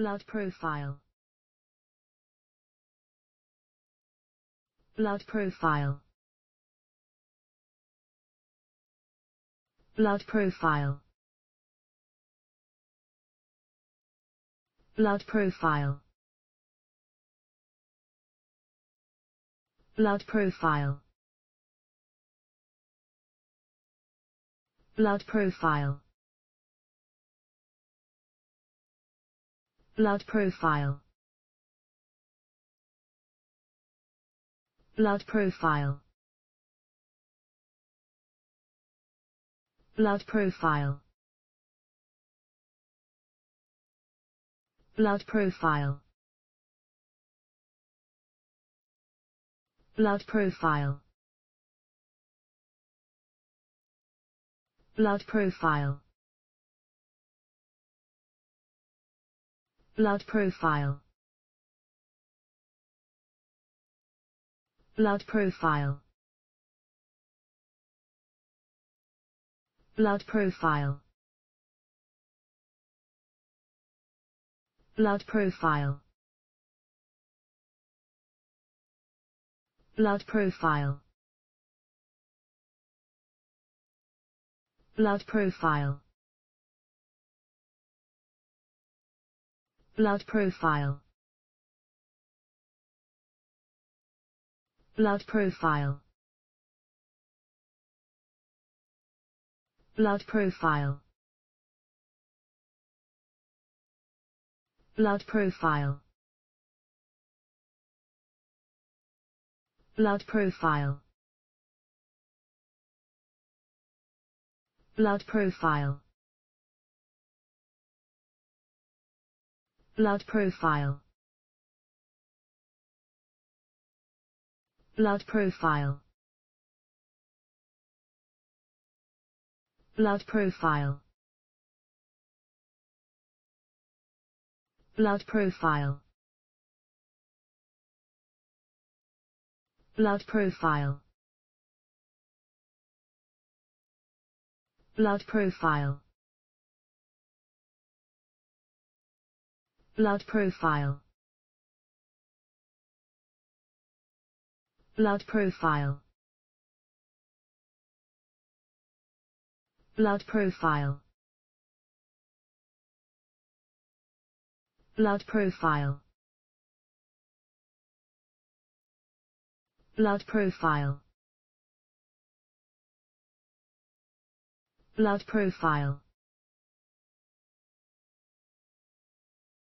Blood profile. Blood profile. Blood profile. Blood profile. Blood profile. Blood profile. Blood profile. Blood profile. Blood profile. Blood profile. Blood profile. Blood profile. Blood profile. Blood profile. Blood profile. Blood profile. Blood profile. Blood profile. Blood profile. Blood profile. Blood profile. Blood profile. Blood profile. Blood profile. Blood profile. Blood profile. Blood profile. Blood profile. Blood profile. Blood profile. Blood profile. Blood profile. Blood profile. Blood profile. Blood profile. Blood profile.